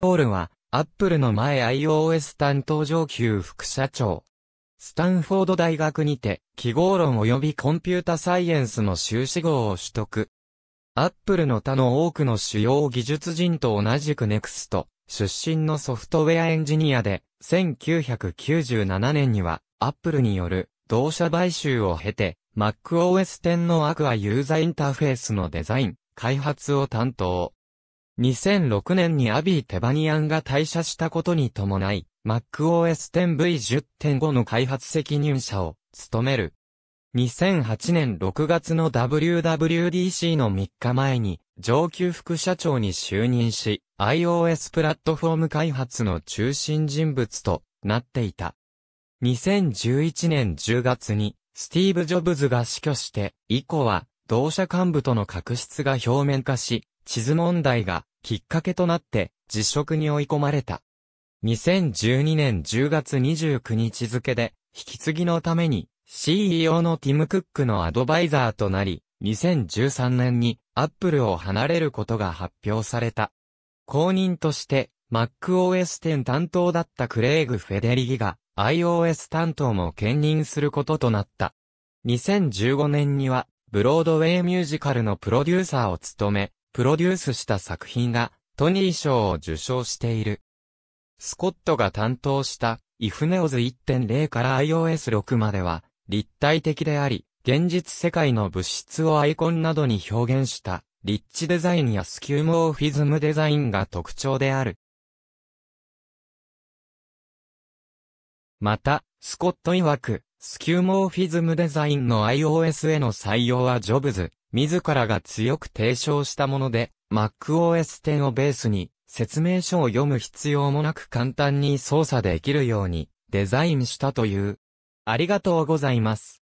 ポールは、アップルの前 iOS 担当上級副社長。スタンフォード大学にて、記号論及びコンピュータサイエンスの修士号を取得。アップルの他の多くの主要技術人と同じくネクスト出身のソフトウェアエンジニアで、1997年には、アップルによる同社買収を経て、MacOS 10のアクアユーザインターフェースのデザイン、開発を担当。2006年にアビー・テバニアンが退社したことに伴い、MacOS 10V10.5 の開発責任者を務める。2008年6月の WWDC の3日前に上級副社長に就任し、iOS プラットフォーム開発の中心人物となっていた。2011年10月にスティーブ・ジョブズが死去して、以降は同社幹部との確執が表面化し、地図問題がきっかけとなって辞職に追い込まれた。2012年10月29日付で引き継ぎのために CEO のティム・クックのアドバイザーとなり、2013年にアップルを離れることが発表された。後任として MacOS 10担当だったクレイグ・フェデリギが iOS 担当も兼任することとなった。2015年にはブロードウェイミュージカルのプロデューサーを務め、プロデュースした作品がトニー賞を受賞している。スコットが担当したイフネオズ1.0から iOS6 までは立体的であり、現実世界の物質をアイコンなどに表現したリッチデザインやスキューモーフィズムデザインが特徴である。また、スコット曰く、スキューモーフィズムデザインの iOS への採用はジョブズ、自らが強く提唱したもので、MacOS 10をベースに、説明書を読む必要もなく簡単に操作できるように、デザインしたという。ありがとうございます。